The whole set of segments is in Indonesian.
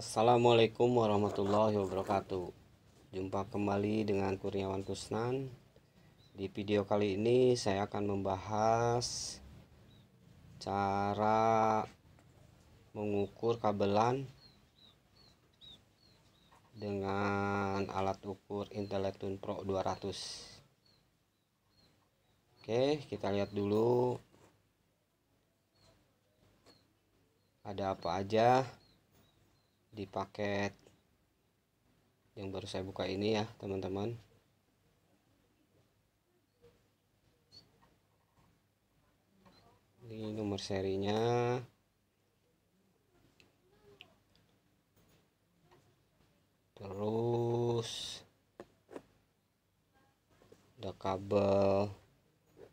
Assalamualaikum warahmatullahi wabarakatuh Jumpa kembali dengan Kurniawan Kusnan Di video kali ini saya akan membahas Cara mengukur kabelan Dengan alat ukur Intellectune Pro 200 Oke kita lihat dulu Ada apa aja di paket yang baru saya buka ini ya teman-teman ini nomor serinya terus ada kabel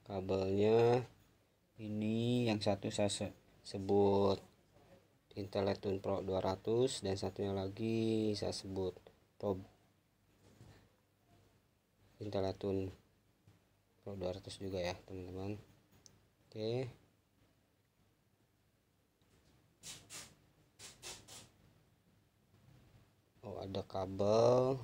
kabelnya ini yang satu saya sebut Intel Inteleton Pro 200 dan satunya lagi saya sebut Pro Inteleton Pro 200 juga ya teman-teman oke okay. oh ada kabel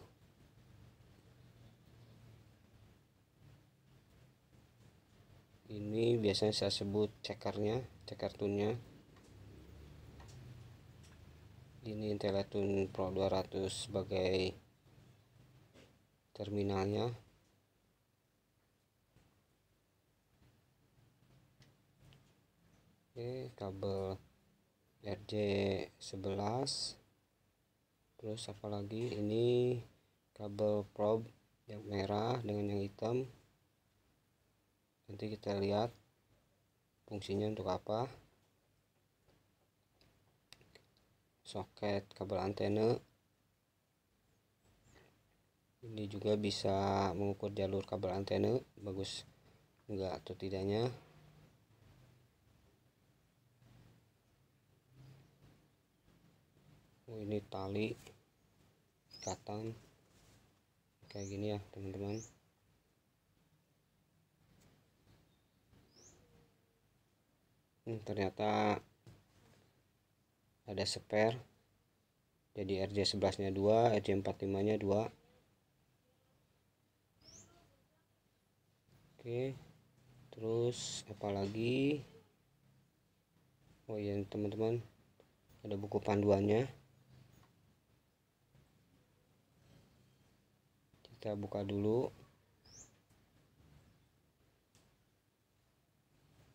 ini biasanya saya sebut cekernya ceker tunnya ini Inteleton Pro 200 sebagai terminalnya Oke kabel RJ11 terus lagi? ini kabel probe yang merah dengan yang hitam nanti kita lihat fungsinya untuk apa soket kabel antena ini juga bisa mengukur jalur kabel antena bagus enggak atau tidaknya oh, ini tali ikatan kayak gini ya teman-teman hmm, ternyata ada spare jadi RJ11 nya 2 RJ45 nya 2 oke terus apalagi oh iya teman-teman ada buku panduannya kita buka dulu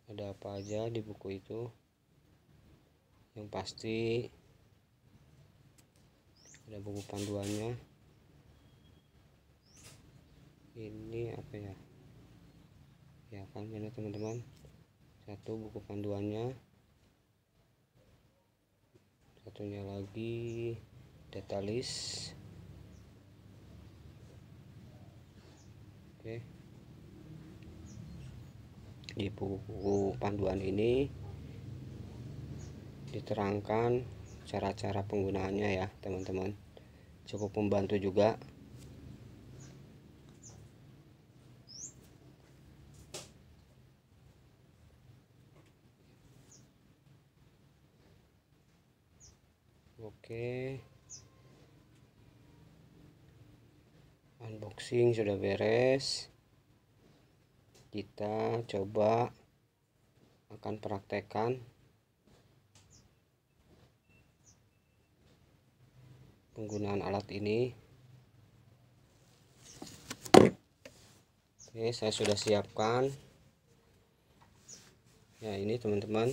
ada apa aja di buku itu yang pasti ada buku panduannya ini apa ya ya kan ini teman-teman satu buku panduannya satunya lagi data list oke di buku panduan ini diterangkan cara-cara penggunaannya ya teman-teman cukup membantu juga oke unboxing sudah beres kita coba akan praktekkan penggunaan alat ini oke saya sudah siapkan ya ini teman-teman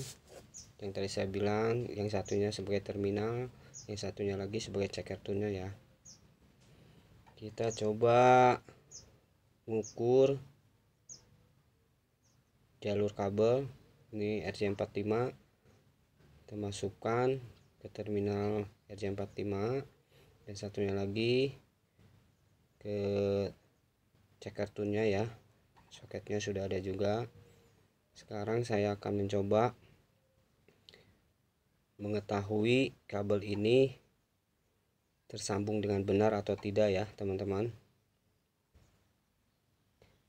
yang tadi saya bilang yang satunya sebagai terminal yang satunya lagi sebagai ceker tunnya ya kita coba ngukur jalur kabel ini RJ45 kita masukkan ke terminal RJ45 dan satunya lagi ke cek kartunya ya soketnya sudah ada juga sekarang saya akan mencoba mengetahui kabel ini tersambung dengan benar atau tidak ya teman-teman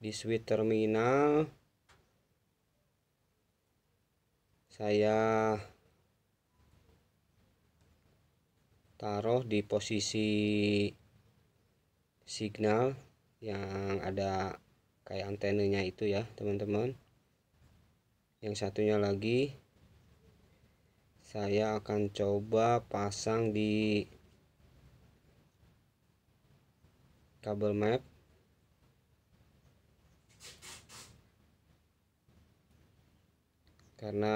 di switch terminal saya taruh di posisi signal yang ada kayak antenanya itu ya teman-teman yang satunya lagi saya akan coba pasang di kabel map karena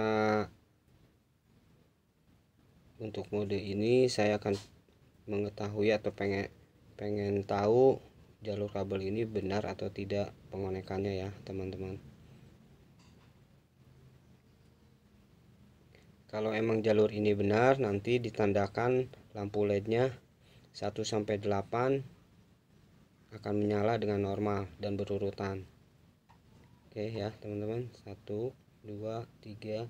untuk mode ini saya akan mengetahui atau pengen pengen tahu jalur kabel ini benar atau tidak pengonekannya ya teman-teman kalau emang jalur ini benar nanti ditandakan lampu lednya 1 sampai 8 akan menyala dengan normal dan berurutan oke ya teman-teman 1 2 3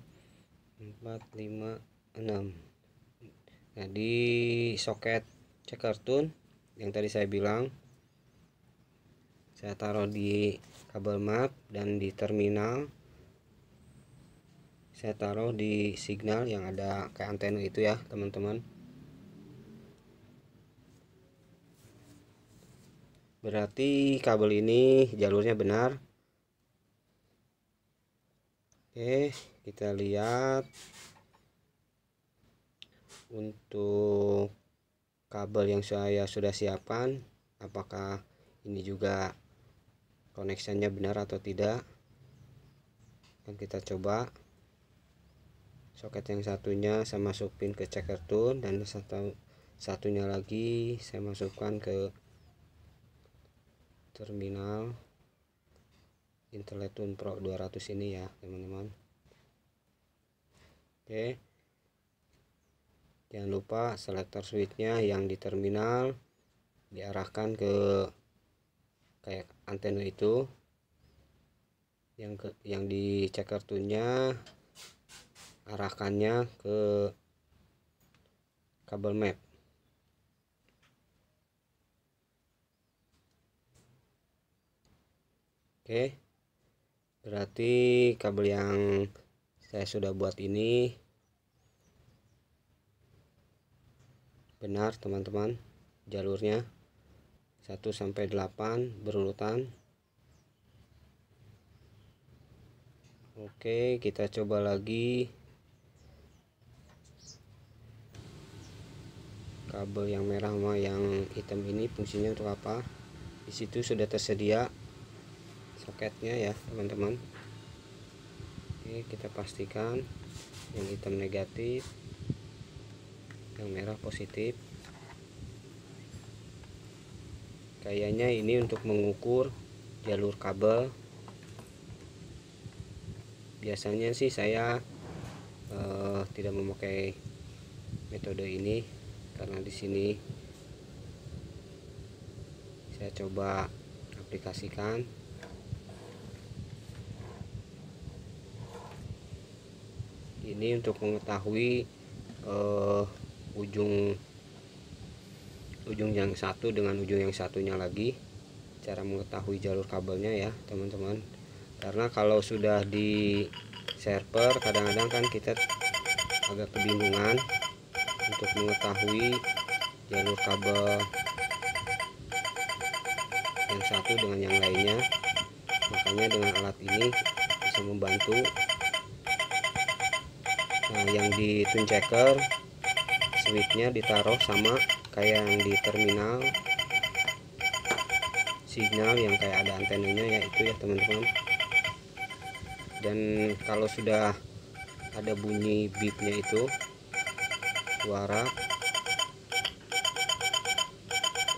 4 5 6 Nah, di soket checker tun yang tadi saya bilang saya taruh di kabel mat dan di terminal saya taruh di signal yang ada kayak antena itu ya teman-teman berarti kabel ini jalurnya benar oke kita lihat untuk kabel yang saya sudah siapkan apakah ini juga koneksinya benar atau tidak dan kita coba soket yang satunya saya masukin ke checker tool dan satu satunya lagi saya masukkan ke terminal Intelletun Pro 200 ini ya teman-teman oke okay jangan lupa selektor switchnya yang di terminal diarahkan ke kayak antena itu yang ke, yang di cek kartunya arahkannya ke kabel map oke berarti kabel yang saya sudah buat ini benar teman-teman jalurnya 1 sampai 8 berurutan Oke kita coba lagi kabel yang merah sama yang hitam ini fungsinya untuk apa disitu sudah tersedia soketnya ya teman-teman oke kita pastikan yang hitam negatif yang merah positif kayaknya ini untuk mengukur jalur kabel biasanya sih saya eh, tidak memakai metode ini karena di sini saya coba aplikasikan ini untuk mengetahui eh, ujung ujung yang satu dengan ujung yang satunya lagi cara mengetahui jalur kabelnya ya teman-teman karena kalau sudah di server kadang-kadang kan kita agak kebingungan untuk mengetahui jalur kabel yang satu dengan yang lainnya makanya dengan alat ini bisa membantu nah yang di tune checker duitnya ditaruh sama kayak yang di terminal sinyal yang kayak ada antenanya yaitu ya teman-teman dan kalau sudah ada bunyi beepnya itu suara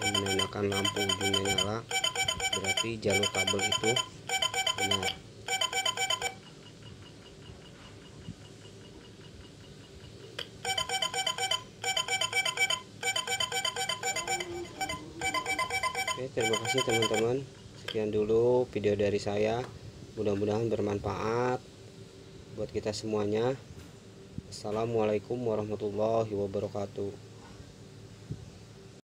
yang menandakan lampu ujungnya nyala berarti jalur kabel itu benar terima kasih teman-teman sekian dulu video dari saya mudah-mudahan bermanfaat buat kita semuanya assalamualaikum warahmatullahi wabarakatuh